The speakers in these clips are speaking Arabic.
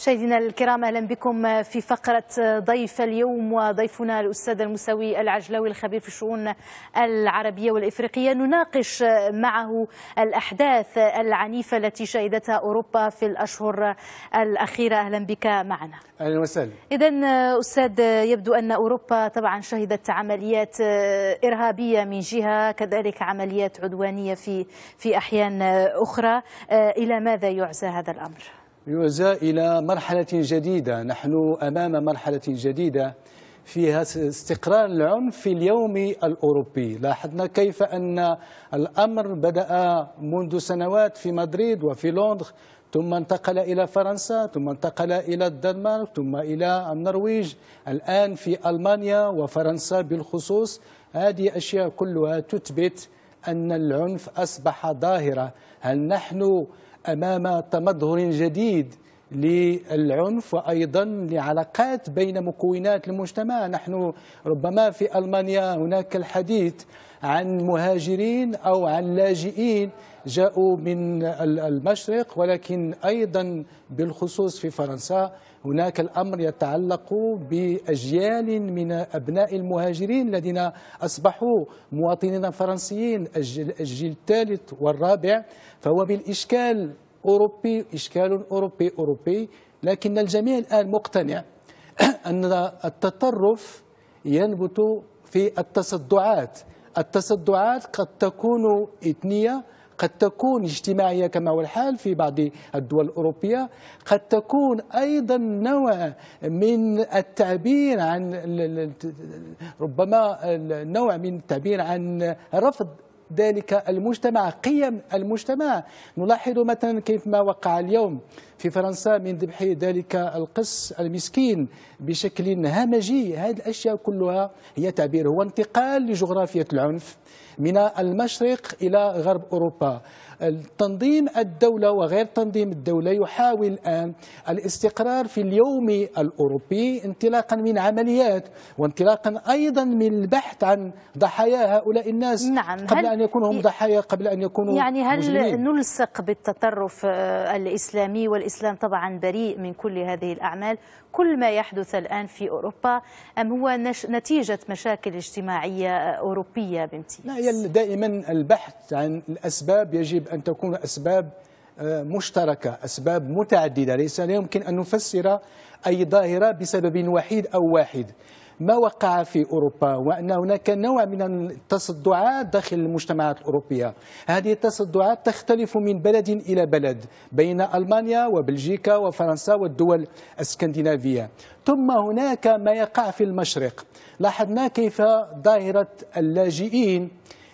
مشاهدينا الكرام اهلا بكم في فقره ضيف اليوم وضيفنا الاستاذ المساوي العجلاوي الخبير في الشؤون العربيه والافريقيه نناقش معه الاحداث العنيفه التي شهدتها اوروبا في الاشهر الاخيره اهلا بك معنا. اهلا وسهلا. اذا استاذ يبدو ان اوروبا طبعا شهدت عمليات ارهابيه من جهه كذلك عمليات عدوانيه في في احيان اخرى الى ماذا يعزى هذا الامر؟ يوزى إلى مرحلة جديدة نحن أمام مرحلة جديدة فيها استقرار العنف في اليوم الأوروبي لاحظنا كيف أن الأمر بدأ منذ سنوات في مدريد وفي لندن ثم انتقل إلى فرنسا ثم انتقل إلى الدنمارك ثم إلى النرويج الآن في ألمانيا وفرنسا بالخصوص هذه أشياء كلها تثبت أن العنف أصبح ظاهرة هل نحن أمام تمظهر جديد للعنف وأيضا لعلاقات بين مكونات المجتمع نحن ربما في ألمانيا هناك الحديث عن مهاجرين أو عن لاجئين جاءوا من المشرق ولكن أيضا بالخصوص في فرنسا هناك الأمر يتعلق بأجيال من أبناء المهاجرين الذين أصبحوا مواطنين فرنسيين الجيل الثالث والرابع فهو بالإشكال أوروبي إشكال أوروبي أوروبي لكن الجميع الآن مقتنع أن التطرف ينبت في التصدعات التصدعات قد تكون إثنية قد تكون اجتماعية كما هو الحال في بعض الدول الأوروبية قد تكون أيضا نوع من التعبير عن ربما نوع من التعبير عن رفض ذلك المجتمع قيم المجتمع نلاحظ مثلا كيف ما وقع اليوم في فرنسا من ذبح ذلك القس المسكين بشكل همجي هذه الأشياء كلها هي تعبير هو انتقال لجغرافية العنف من المشرق إلى غرب أوروبا تنظيم الدولة وغير تنظيم الدولة يحاول الآن الاستقرار في اليوم الأوروبي انطلاقا من عمليات وانطلاقا أيضا من البحث عن ضحايا هؤلاء الناس نعم قبل أن يكونوا ضحايا قبل أن يكونوا يعني هل مجلين. نلصق بالتطرف الإسلامي والإسلامي الإسلام طبعا بريء من كل هذه الأعمال كل ما يحدث الآن في أوروبا أم هو نتيجة مشاكل اجتماعية أوروبية بامتياز لا دائما البحث عن الأسباب يجب أن تكون أسباب آه، مشتركة أسباب متعددة ليس لا يمكن أن نفسر أي ظاهرة بسبب وحيد أو واحد ما وقع في أوروبا وأن هناك نوع من التصدعات داخل المجتمعات الأوروبية هذه التصدعات تختلف من بلد إلى بلد بين ألمانيا وبلجيكا وفرنسا والدول الاسكندنافية ثم هناك ما يقع في المشرق لاحظنا كيف ظاهرة اللاجئين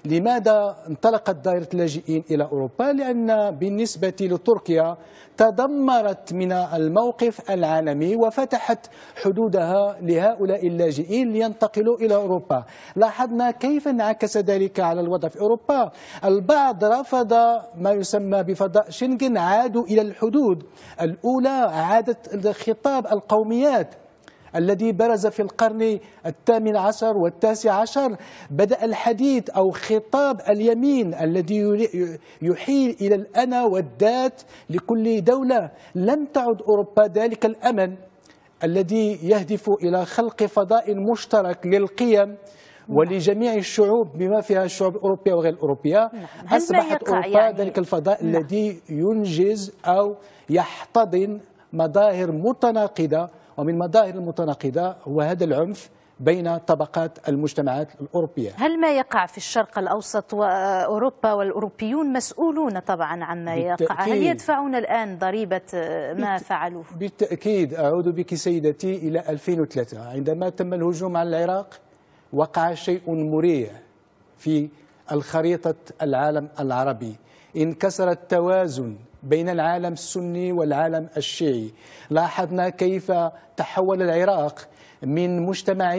لماذا انطلقت دائرة اللاجئين إلى أوروبا؟ لأن بالنسبة لتركيا تدمرت من الموقف العالمي وفتحت حدودها لهؤلاء اللاجئين لينتقلوا إلى أوروبا لاحظنا كيف انعكس ذلك على الوضع في أوروبا البعض رفض ما يسمى بفضاء شنغن عادوا إلى الحدود الأولى عادت خطاب القوميات الذي برز في القرن الثامن عشر والتاسع عشر بدأ الحديث أو خطاب اليمين الذي يحيل إلى الأنا والذات لكل دولة لم تعد أوروبا ذلك الأمل الذي يهدف إلى خلق فضاء مشترك للقيم ولجميع الشعوب بما فيها الشعوب الأوروبية وغير الأوروبية نعم. أصبحت أوروبا يعني ذلك الفضاء نعم. الذي ينجز أو يحتضن مظاهر متناقضة ومن مظاهر المتناقضة هو هذا العنف بين طبقات المجتمعات الأوروبية هل ما يقع في الشرق الأوسط وأوروبا والأوروبيون مسؤولون طبعا عما يقع هل يدفعون الآن ضريبة ما فعلوه بالتأكيد أعود بك سيدتي إلى 2003 عندما تم الهجوم على العراق وقع شيء مريع في الخريطة العالم العربي انكسر التوازن بين العالم السني والعالم الشيعي لاحظنا كيف تحول العراق من مجتمع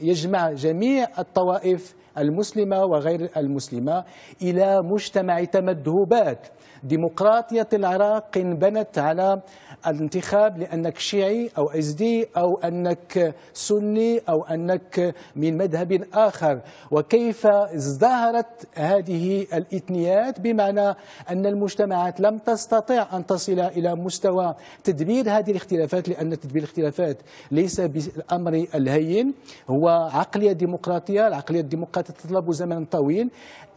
يجمع جميع الطوائف المسلمة وغير المسلمة إلى مجتمع تمذهبات ديمقراطية العراق انبنت على الانتخاب لأنك شيعي أو أزدي أو أنك سني أو أنك من مذهب آخر وكيف ازدهرت هذه الإثنيات بمعنى أن المجتمعات لم تستطع أن تصل إلى مستوى تدبير هذه الاختلافات لأن تدبير الاختلافات ليس بالأمر الهين هو عقلية ديمقراطية العقلية الديمقراطية تتطلب زمن طويل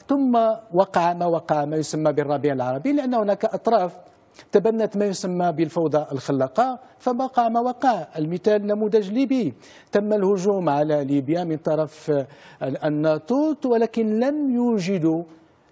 ثم وقع ما وقع ما يسمى بالربيع العربي لأن هناك أطراف تبنت ما يسمى بالفوضى الخلاقه فوقع ما وقع المثال نموذج ليبي تم الهجوم على ليبيا من طرف الناتو ولكن لم يوجدوا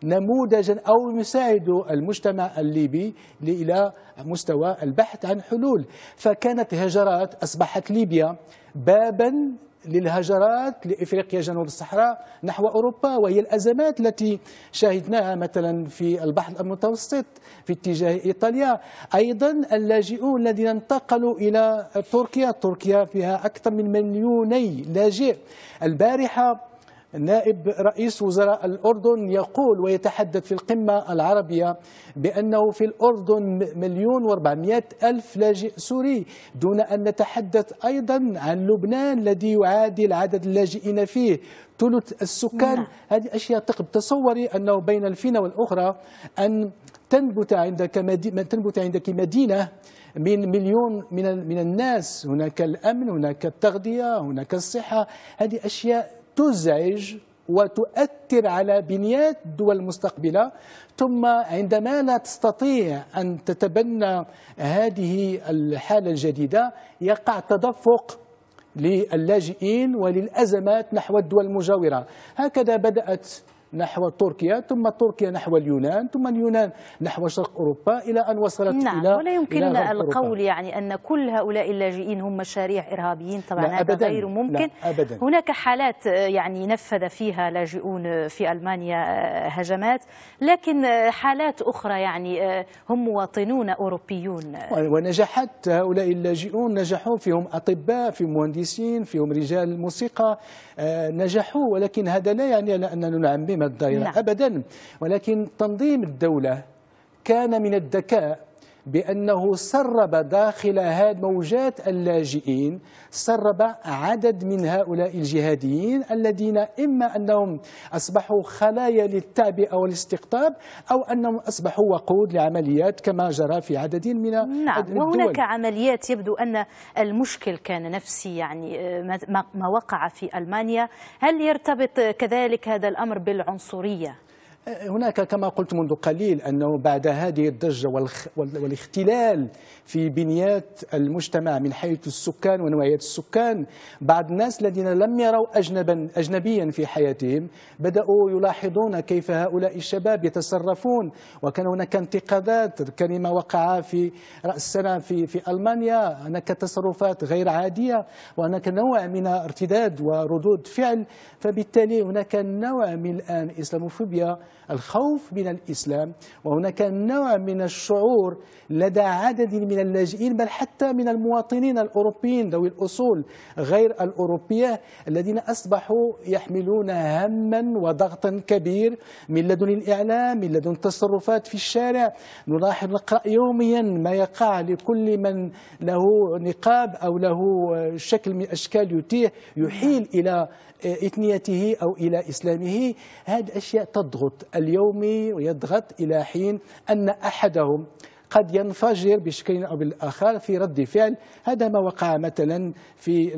نموذجا او يساعد المجتمع الليبي الى مستوى البحث عن حلول فكانت هجرات اصبحت ليبيا بابا للهجرات لإفريقيا جنوب الصحراء نحو أوروبا وهي الأزمات التي شاهدناها مثلا في البحر المتوسط في اتجاه إيطاليا أيضا اللاجئون الذين انتقلوا إلى تركيا تركيا فيها أكثر من مليوني لاجئ البارحة نائب رئيس وزراء الأردن يقول ويتحدث في القمة العربية بأنه في الأردن مليون واربعمائة ألف لاجئ سوري دون أن نتحدث أيضا عن لبنان الذي يعادل عدد اللاجئين فيه ثلث السكان نعم. هذه أشياء تقب تصوري أنه بين الفينة والأخرى أن تنبت عندك مدينة تنبت عندك مدينة من مليون من من الناس هناك الامن هناك التغذيه هناك الصحه هذه اشياء تزعج وتؤثر على بنيات الدول المستقبلة ثم عندما لا تستطيع أن تتبنى هذه الحالة الجديدة يقع تدفق للاجئين وللأزمات نحو الدول المجاورة هكذا بدأت نحو تركيا ثم تركيا نحو اليونان ثم اليونان نحو شرق أوروبا إلى أن وصلت نعم إلى ولا يمكن إلى القول أوروبا. يعني أن كل هؤلاء اللاجئين هم مشاريع إرهابيين طبعا هذا أبداً غير ممكن لا أبداً هناك حالات آه، يعني نفذ فيها لاجئون آه، في ألمانيا آه، هجمات لكن حالات أخرى يعني هم مواطنون أوروبيون ونجحت هؤلاء اللاجئون نجحوا فيهم أطباء فيهم مهندسين فيهم رجال موسيقى نجحوا ولكن هذا لا يعني أننا نعمم تنظيم الدائرة نعم. أبدا ولكن تنظيم الدولة كان من الذكاء بأنه سرب داخل هذه موجات اللاجئين سرب عدد من هؤلاء الجهاديين الذين إما أنهم أصبحوا خلايا للتعبئة والاستقطاب أو أنهم أصبحوا وقود لعمليات كما جرى في عدد من نعم الدول. وهناك عمليات يبدو أن المشكل كان نفسي يعني آه، ما وقع في ألمانيا هل يرتبط كذلك هذا الأمر بالعنصرية؟ هناك كما قلت منذ قليل أنه بعد هذه الضجة والاختلال في بنيات المجتمع من حيث السكان ونوعية السكان بعض الناس الذين لم يروا أجنبا أجنبيا في حياتهم بدأوا يلاحظون كيف هؤلاء الشباب يتصرفون وكان هناك انتقادات كلمة وقع في رأس السنة في, في ألمانيا هناك تصرفات غير عادية وهناك نوع من ارتداد وردود فعل فبالتالي هناك نوع من الآن إسلاموفوبيا الخوف من الإسلام وهناك نوع من الشعور لدى عدد من اللاجئين بل حتى من المواطنين الأوروبيين ذوي الأصول غير الأوروبية الذين أصبحوا يحملون هما وضغطا كبير من لدن الإعلام من لدن تصرفات في الشارع نلاحظ نقرأ يوميا ما يقع لكل من له نقاب أو له شكل من أشكال يتيح يحيل إلى إثنيته أو إلى إسلامه هذه أشياء تضغط اليومي ويضغط إلى حين أن أحدهم قد ينفجر بشكل أو بالآخر في رد فعل هذا ما وقع مثلا في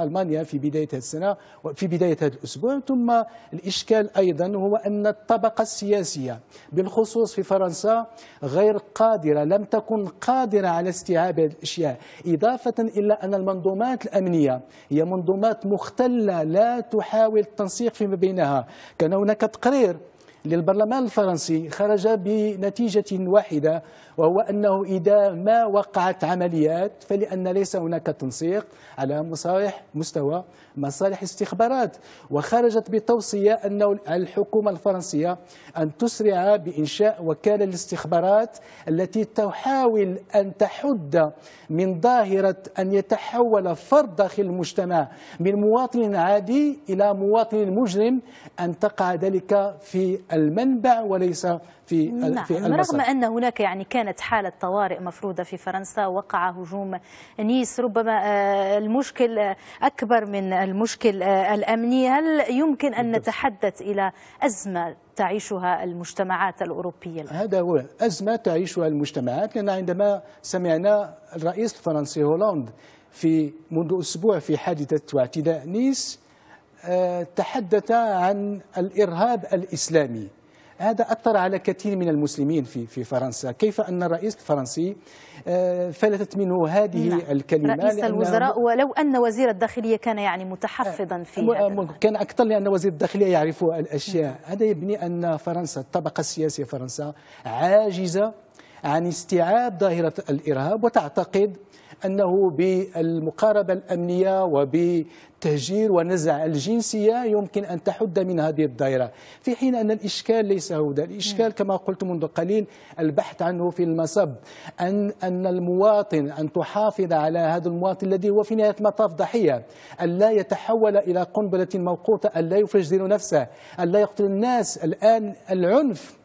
ألمانيا في بداية السنة وفي بداية هذا الأسبوع ثم الإشكال أيضا هو أن الطبقة السياسية بالخصوص في فرنسا غير قادرة لم تكن قادرة على استيعاب هذه الأشياء إضافة إلى أن المنظومات الأمنية هي منظومات مختلة لا تحاول التنسيق فيما بينها كان هناك تقرير للبرلمان الفرنسي خرج بنتيجة واحدة وهو أنه إذا ما وقعت عمليات فلأن ليس هناك تنسيق على مصالح مستوى مصالح استخبارات وخرجت بتوصية أن الحكومة الفرنسية أن تسرع بإنشاء وكالة للاستخبارات التي تحاول أن تحد من ظاهرة أن يتحول فرد داخل المجتمع من مواطن عادي إلى مواطن مجرم أن تقع ذلك في المنبع وليس في نعم. في المساء. رغم ان هناك يعني كانت حاله طوارئ مفروضه في فرنسا وقع هجوم نيس ربما آه، المشكل آه، اكبر من المشكل آه، الامني هل يمكن ان نتحدث الى ازمه تعيشها المجتمعات الأوروبية الآن. هذا هو أزمة تعيشها المجتمعات لأن عندما سمعنا الرئيس الفرنسي هولاند في منذ أسبوع في حادثة واعتداء نيس تحدث عن الإرهاب الإسلامي هذا أثر على كثير من المسلمين في في فرنسا كيف أن الرئيس الفرنسي آه، فلتت منه هذه نعم. الكلمة رئيس الوزراء ولو أن وزير الداخلية كان يعني متحفظا آه، في م... كان أكثر لأن وزير الداخلية يعرف الأشياء م. هذا يبني أن فرنسا الطبقة السياسية فرنسا عاجزة عن استيعاب ظاهرة الإرهاب وتعتقد أنه بالمقاربة الأمنية وبتهجير ونزع الجنسية يمكن أن تحد من هذه الدائرة في حين أن الإشكال ليس هو ده الإشكال كما قلت منذ قليل البحث عنه في المصب أن, أن المواطن أن تحافظ على هذا المواطن الذي هو في نهاية المطاف ضحية أن لا يتحول إلى قنبلة موقوتة أن لا يفجر نفسه أن لا يقتل الناس الآن العنف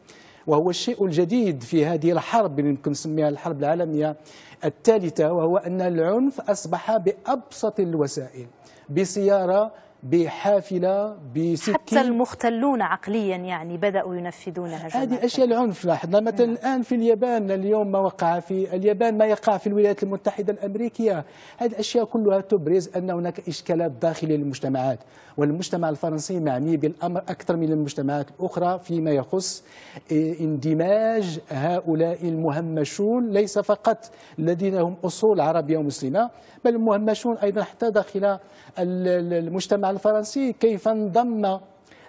وهو الشيء الجديد في هذه الحرب يمكن نسميها الحرب العالمية الثالثة وهو أن العنف أصبح بأبسط الوسائل بسيارة بحافله بسكين حتى المختلون عقليا يعني بداوا ينفذون هجمات هذه اشياء العنف لاحظنا مثلا نعم. الان في اليابان اليوم ما وقع في اليابان ما يقع في الولايات المتحده الامريكيه هذه الاشياء كلها تبرز ان هناك اشكالات داخليه للمجتمعات والمجتمع الفرنسي معني بالامر اكثر من المجتمعات الاخرى فيما يخص إيه، اندماج هؤلاء المهمشون ليس فقط الذين هم اصول عربيه ومسلمه بل المهمشون ايضا حتى داخل المجتمع الفرنسي كيف انضم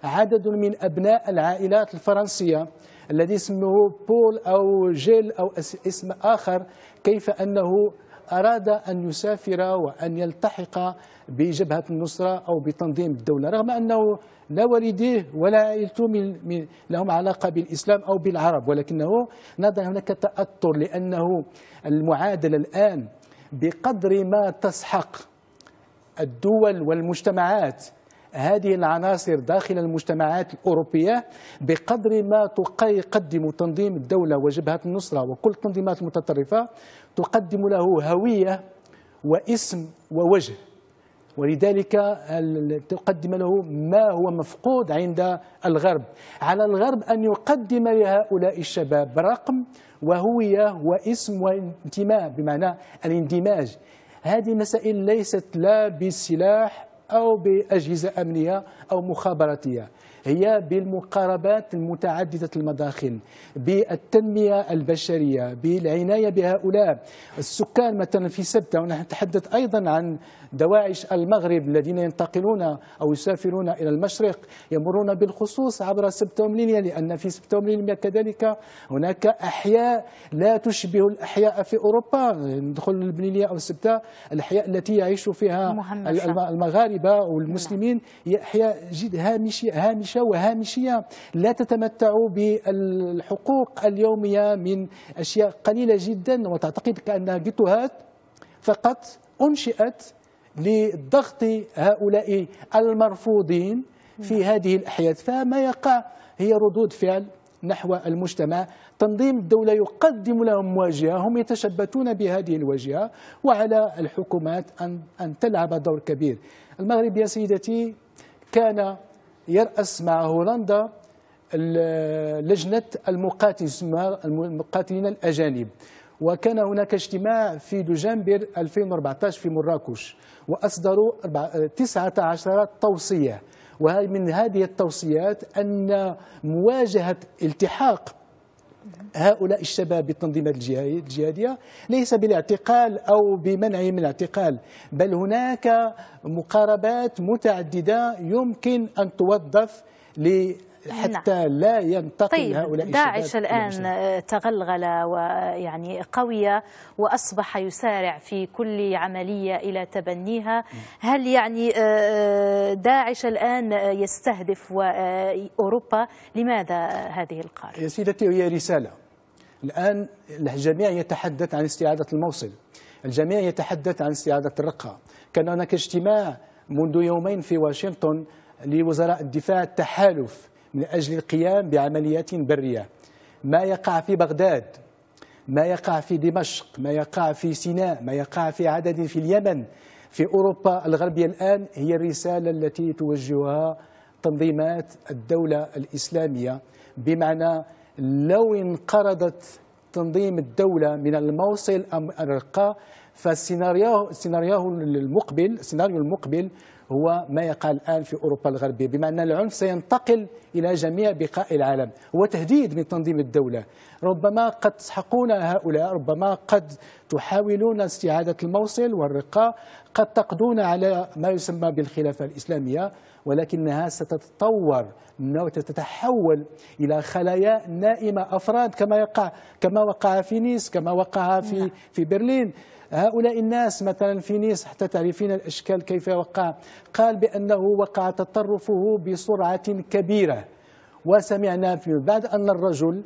عدد من أبناء العائلات الفرنسية الذي اسمه بول أو جيل أو اسم آخر كيف أنه أراد أن يسافر وأن يلتحق بجبهة النصرة أو بتنظيم الدولة رغم أنه لا والديه ولا عائلته من لهم علاقة بالإسلام أو بالعرب ولكنه نظر هناك تأثر لأنه المعادلة الآن بقدر ما تسحق الدول والمجتمعات هذه العناصر داخل المجتمعات الأوروبية بقدر ما تقدم تنظيم الدولة وجبهة النصرة وكل التنظيمات المتطرفة تقدم له هوية واسم ووجه ولذلك تقدم له ما هو مفقود عند الغرب على الغرب أن يقدم لهؤلاء الشباب رقم وهوية واسم وانتماء بمعنى الاندماج هذه مسائل ليست لا بسلاح أو بأجهزة أمنية أو مخابراتية هي بالمقاربات المتعددة المداخل بالتنمية البشرية بالعناية بهؤلاء السكان مثلا في سبتة ونحن نتحدث أيضا عن دواعش المغرب الذين ينتقلون أو يسافرون إلى المشرق يمرون بالخصوص عبر سبتة وملينيا لأن في سبتة وملينيا كذلك هناك أحياء لا تشبه الأحياء في أوروبا ندخل الملينيا أو سبتة الأحياء التي يعيش فيها المغاربة نعم. والمسلمين هي أحياء جد هامشة هامشة معايشة وهامشية لا تتمتع بالحقوق اليومية من أشياء قليلة جدا وتعتقد كأنها جيتوهات فقط أنشئت لضغط هؤلاء المرفوضين في نعم. هذه الاحياء فما يقع هي ردود فعل نحو المجتمع تنظيم الدولة يقدم لهم واجهة هم يتشبثون بهذه الواجهة وعلى الحكومات أن, أن تلعب دور كبير المغرب يا سيدتي كان يرأس مع هولندا لجنة المقاتلين الأجانب وكان هناك اجتماع في دجنبر 2014 في مراكش وأصدروا 19 توصية من هذه التوصيات أن مواجهة التحاق هؤلاء الشباب بالتنظيمات الجهادية ليس بالاعتقال أو بمنعهم من الاعتقال بل هناك مقاربات متعددة يمكن أن توظف نعم. حتى نعم. لا ينتقل طيب هؤلاء داعش الآن آه، تغلغل ويعني قوية وأصبح يسارع في كل عملية إلى تبنيها هل يعني آه، آه، داعش الآن يستهدف أوروبا لماذا هذه القارة؟ يا سيدتي هي رسالة الآن الجميع يتحدث عن استعادة الموصل الجميع يتحدث عن استعادة الرقة كان هناك اجتماع منذ يومين في واشنطن لوزراء الدفاع التحالف من أجل القيام بعمليات برية ما يقع في بغداد ما يقع في دمشق ما يقع في سيناء ما يقع في عدد في اليمن في أوروبا الغربية الآن هي الرسالة التي توجهها تنظيمات الدولة الإسلامية بمعنى لو انقرضت تنظيم الدولة من الموصل أم الرقة فالسيناريو المقبل السيناريو المقبل هو ما يقع الآن في أوروبا الغربية بما أن العنف سينتقل إلى جميع بقاع العالم هو تهديد من تنظيم الدولة ربما قد تسحقون هؤلاء ربما قد تحاولون استعادة الموصل والرقة قد تقضون على ما يسمى بالخلافة الإسلامية ولكنها ستتطور وتتحول إلى خلايا نائمة أفراد كما يقع كما وقع في نيس كما وقع في نعم. في برلين هؤلاء الناس مثلا في نيس حتى تعرفين الأشكال كيف وقع قال بأنه وقع تطرفه بسرعة كبيرة وسمعنا في بعد أن الرجل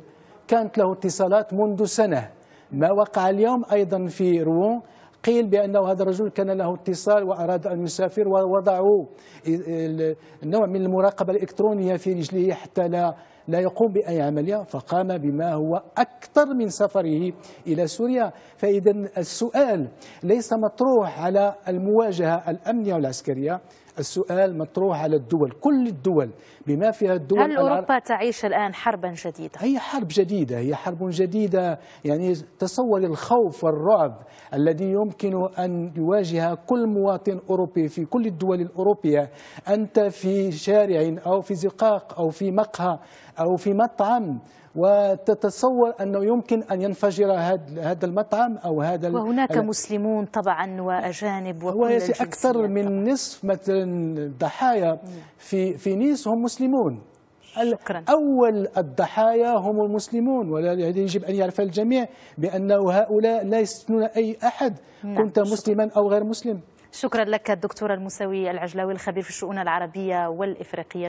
كانت له اتصالات منذ سنة ما وقع اليوم أيضا في روان قيل بأنه هذا الرجل كان له اتصال وأراد أن يسافر ووضعوا نوع من المراقبة الإلكترونية في رجله حتى لا لا يقوم بأي عملية فقام بما هو أكثر من سفره إلى سوريا فإذا السؤال ليس مطروح على المواجهة الأمنية والعسكرية السؤال مطروح على الدول كل الدول بما فيها الدول هل أوروبا تعيش الآن حربا جديدة؟ هي حرب جديدة هي حرب جديدة يعني تصور الخوف والرعب الذي يمكن أن يواجه كل مواطن أوروبي في كل الدول الأوروبية أنت في شارع أو في زقاق أو في مقهى أو في مطعم وتتصور أنه يمكن أن ينفجر هذا المطعم أو هذا وهناك مسلمون طبعا وأجانب وكل أكثر من نصف مثلا ضحايا في في نيس هم مسلمون شكرا. أول الضحايا هم المسلمون ولهذا يجب أن يعرف الجميع بأنه هؤلاء لا يستثنون أي أحد نعم. كنت مسلما أو غير مسلم شكرا لك الدكتور المساوي العجلاوي الخبير في الشؤون العربية والإفريقية